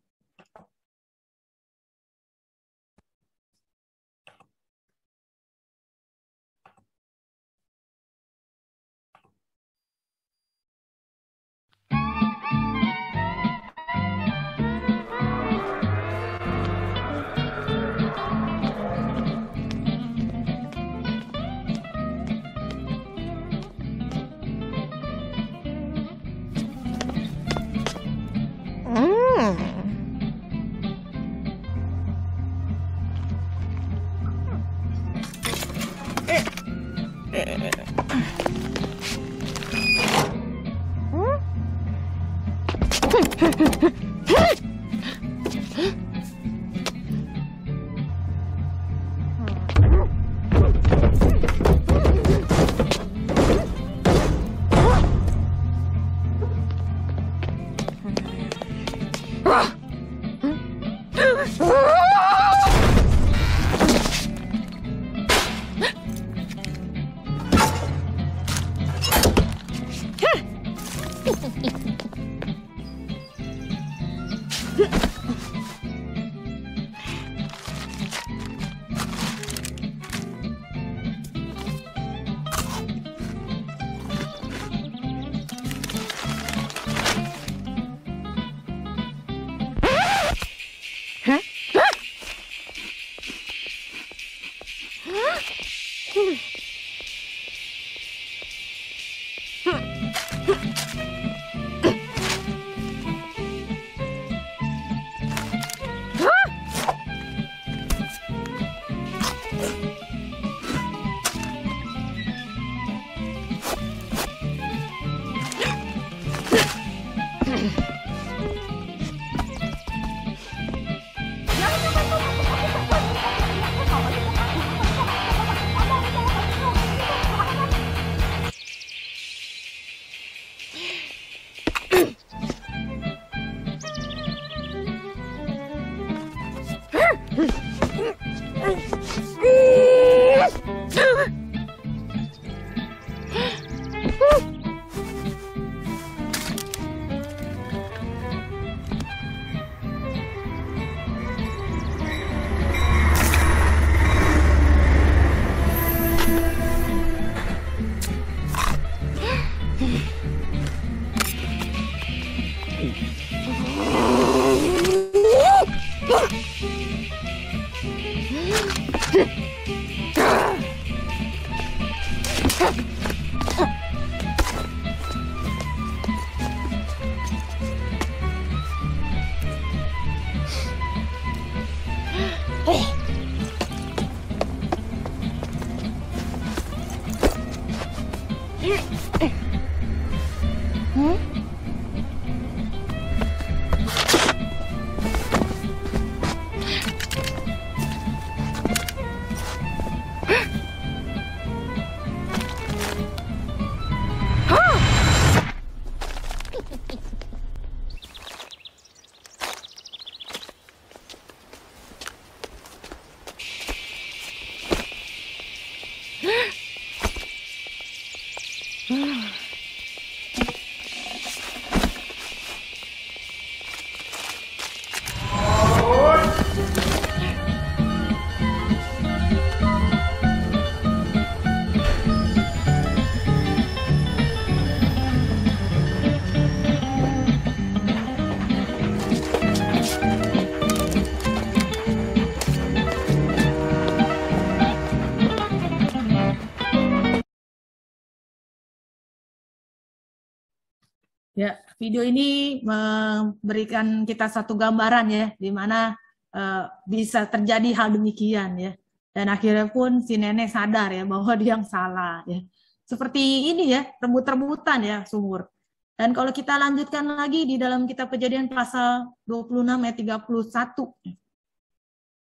Ya, video ini memberikan kita satu gambaran ya, di mana uh, bisa terjadi hal demikian ya. Dan akhirnya pun si nenek sadar ya bahwa dia yang salah ya. Seperti ini ya, rebut-rebutan ya sumur. Dan kalau kita lanjutkan lagi di dalam kitab kejadian pasal 26 ayat 31.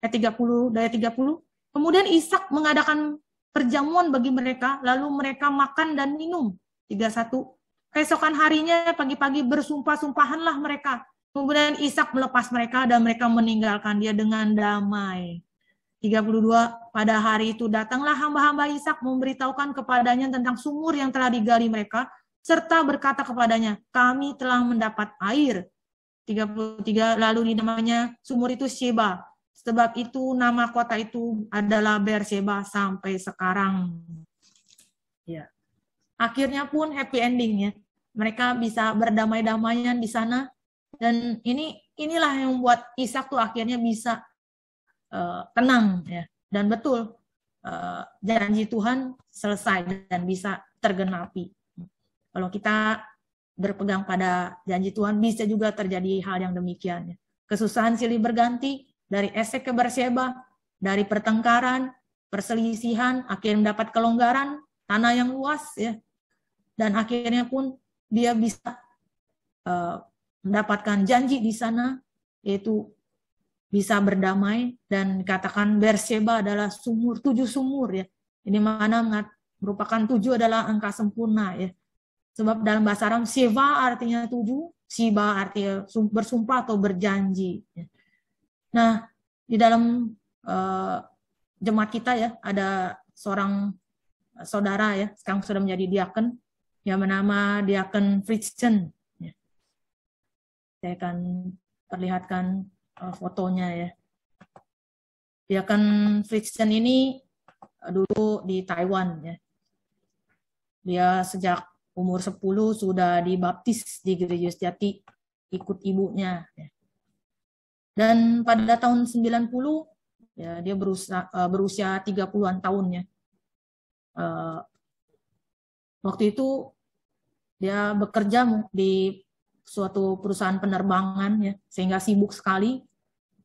Ayat 30, daya 30. Kemudian Ishak mengadakan perjamuan bagi mereka, lalu mereka makan dan minum. 31 Keesokan harinya pagi-pagi bersumpah-sumpahanlah mereka. Kemudian Ishak melepas mereka dan mereka meninggalkan dia dengan damai. 32 Pada hari itu datanglah hamba-hamba Ishak memberitahukan kepadanya tentang sumur yang telah digali mereka serta berkata kepadanya, "Kami telah mendapat air." 33 Lalu dinamanya sumur itu Sheba. Sebab itu nama kota itu adalah Berseba sampai sekarang. Ya akhirnya pun happy ending ya. Mereka bisa berdamai-damaian di sana dan ini inilah yang membuat Ishak tuh akhirnya bisa uh, tenang ya. Dan betul uh, janji Tuhan selesai dan bisa tergenapi. Kalau kita berpegang pada janji Tuhan bisa juga terjadi hal yang demikian. Ya. Kesusahan silih berganti dari esek ke bersyeba, dari pertengkaran, perselisihan, akhirnya mendapat kelonggaran, tanah yang luas ya dan akhirnya pun dia bisa eh, mendapatkan janji di sana yaitu bisa berdamai dan katakan Berseba adalah sumur tujuh sumur ya ini mana merupakan tujuh adalah angka sempurna ya sebab dalam bahasa Arab sheba artinya tujuh Siba artinya bersumpah atau berjanji ya. nah di dalam eh, jemaat kita ya ada seorang saudara ya sekarang sudah menjadi diaken yang bernama Diaken Fritzen. Ya. Saya akan perlihatkan eh, fotonya ya. Diaken Fritzen ini eh, dulu di Taiwan ya. Dia sejak umur 10 sudah dibaptis di gereja sejati ikut ibunya. Ya. Dan pada tahun 90 ya dia eh, berusia berusia 30-an tahun ya waktu itu dia bekerja di suatu perusahaan penerbangan ya sehingga sibuk sekali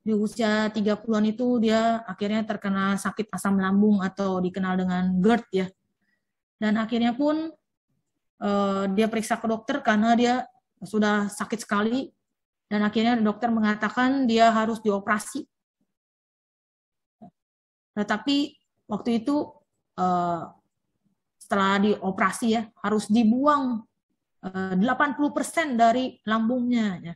di usia 30-an itu dia akhirnya terkena sakit asam lambung atau dikenal dengan GERD ya. Dan akhirnya pun eh, dia periksa ke dokter karena dia sudah sakit sekali dan akhirnya dokter mengatakan dia harus dioperasi. Tetapi waktu itu eh, setelah dioperasi ya harus dibuang 80% eh, dari lambungnya. Ya.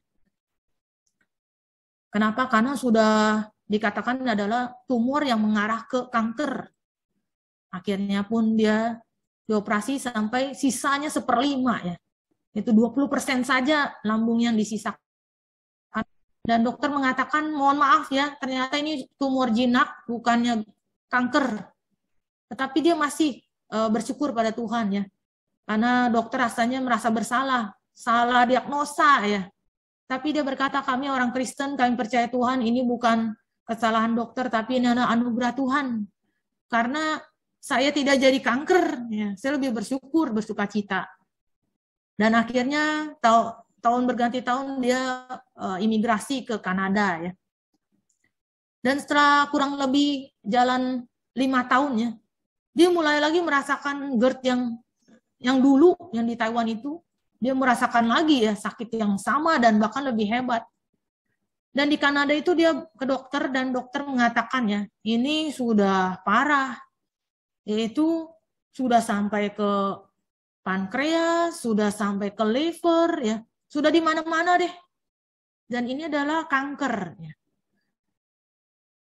Kenapa? Karena sudah dikatakan adalah tumor yang mengarah ke kanker. Akhirnya pun dia dioperasi sampai sisanya seperlima ya. Itu 20% saja lambung yang disisakan. Dan dokter mengatakan, mohon maaf ya, ternyata ini tumor jinak, bukannya kanker. Tetapi dia masih Eh, bersyukur pada Tuhan ya. Karena dokter rasanya merasa bersalah, salah diagnosa ya. Tapi dia berkata kami orang Kristen, kami percaya Tuhan, ini bukan kesalahan dokter tapi ini adalah anugerah Tuhan. Karena saya tidak jadi kanker, ya. saya lebih bersyukur, bersuka cita. Dan akhirnya tahun berganti tahun dia uh, imigrasi ke Kanada ya. Dan setelah kurang lebih jalan lima tahun ya, dia mulai lagi merasakan GERD yang yang dulu yang di Taiwan itu dia merasakan lagi ya sakit yang sama dan bahkan lebih hebat. Dan di Kanada itu dia ke dokter dan dokter mengatakan ya, ini sudah parah. Yaitu sudah sampai ke pankreas, sudah sampai ke liver ya, sudah di mana-mana deh. Dan ini adalah kanker ya.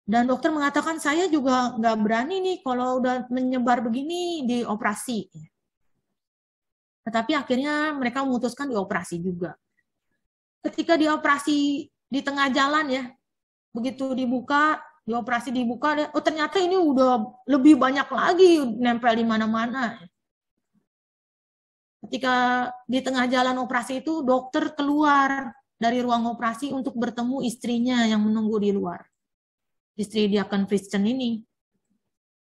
Dan dokter mengatakan saya juga nggak berani nih kalau udah menyebar begini di operasi. Tetapi akhirnya mereka memutuskan dioperasi juga. Ketika dioperasi di tengah jalan ya, begitu dibuka, dioperasi dibuka, oh ternyata ini udah lebih banyak lagi nempel di mana-mana. Ketika di tengah jalan operasi itu dokter keluar dari ruang operasi untuk bertemu istrinya yang menunggu di luar istri akan Kristen ini.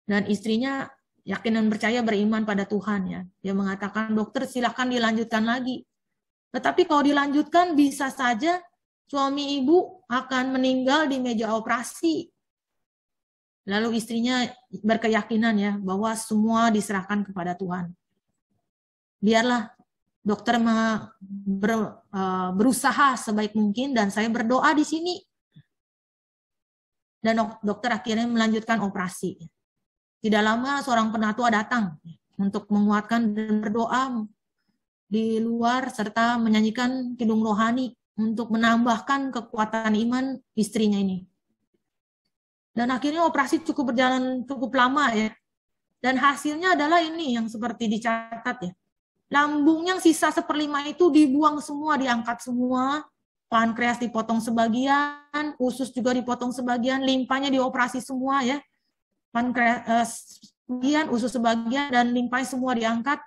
Dan istrinya yakin dan percaya beriman pada Tuhan ya. Dia mengatakan, dokter silahkan dilanjutkan lagi. Tetapi kalau dilanjutkan bisa saja suami ibu akan meninggal di meja operasi. Lalu istrinya berkeyakinan ya bahwa semua diserahkan kepada Tuhan. Biarlah dokter eh, berusaha sebaik mungkin dan saya berdoa di sini dan dokter akhirnya melanjutkan operasi. Tidak lama seorang penatua datang untuk menguatkan dan berdoa di luar serta menyanyikan kidung rohani untuk menambahkan kekuatan iman istrinya ini. Dan akhirnya operasi cukup berjalan cukup lama ya. Dan hasilnya adalah ini yang seperti dicatat ya. Lambung yang sisa seperlima itu dibuang semua, diangkat semua, pankreas dipotong sebagian, usus juga dipotong sebagian, limpanya dioperasi semua ya. Pankreas eh, sebagian, usus sebagian, dan limpanya semua diangkat.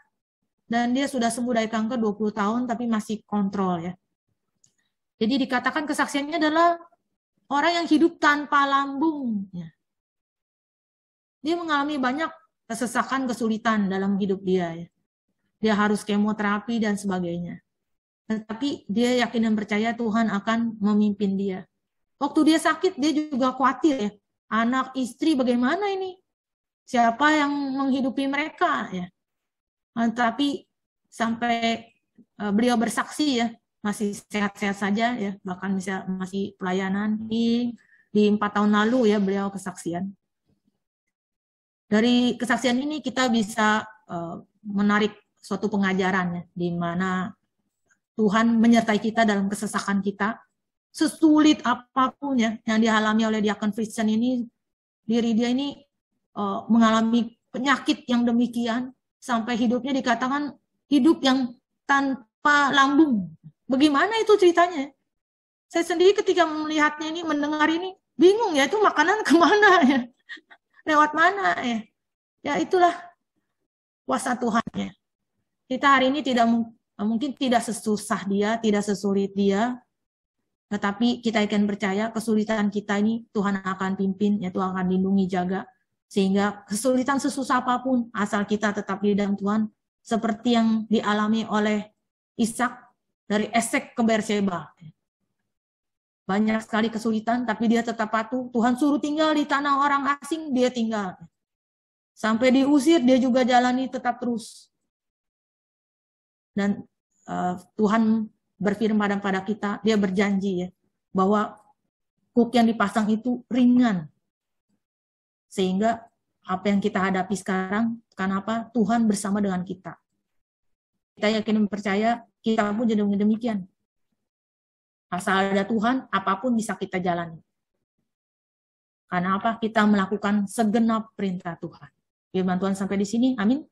Dan dia sudah sembuh dari kanker 20 tahun, tapi masih kontrol ya. Jadi dikatakan kesaksiannya adalah orang yang hidup tanpa lambung. Ya. Dia mengalami banyak kesesakan, kesulitan dalam hidup dia. Ya. Dia harus kemoterapi dan sebagainya. Tetapi dia yakin dan percaya Tuhan akan memimpin dia. Waktu dia sakit, dia juga khawatir ya. Anak, istri bagaimana ini? Siapa yang menghidupi mereka ya? Eh, tapi sampai eh, beliau bersaksi ya, masih sehat-sehat saja ya, bahkan bisa masih pelayanan di di empat tahun lalu ya beliau kesaksian. Dari kesaksian ini kita bisa uh, menarik suatu pengajaran ya, di mana Tuhan menyertai kita dalam kesesakan kita. Sesulit apapun ya yang dialami oleh Diakon Kristen ini, diri dia ini uh, mengalami penyakit yang demikian sampai hidupnya dikatakan hidup yang tanpa lambung. Bagaimana itu ceritanya? Saya sendiri ketika melihatnya ini, mendengar ini, bingung ya itu makanan kemana ya, lewat mana ya. Ya itulah kuasa Tuhan ya. Kita hari ini tidak Ah, mungkin tidak sesusah dia, tidak sesulit dia, tetapi kita akan percaya kesulitan kita ini Tuhan akan pimpin, ya Tuhan akan lindungi, jaga. Sehingga kesulitan sesusah apapun, asal kita tetap di dalam Tuhan, seperti yang dialami oleh Ishak dari Esek ke Berseba. Banyak sekali kesulitan, tapi dia tetap patuh. Tuhan suruh tinggal di tanah orang asing, dia tinggal. Sampai diusir, dia juga jalani tetap terus dan uh, Tuhan berfirman pada kita, dia berjanji ya bahwa kuk yang dipasang itu ringan. Sehingga apa yang kita hadapi sekarang karena apa? Tuhan bersama dengan kita. Kita yakin dan percaya kita pun jadi demikian. Asal ada Tuhan, apapun bisa kita jalani. Karena apa? Kita melakukan segenap perintah Tuhan. Firman Tuhan sampai di sini. Amin.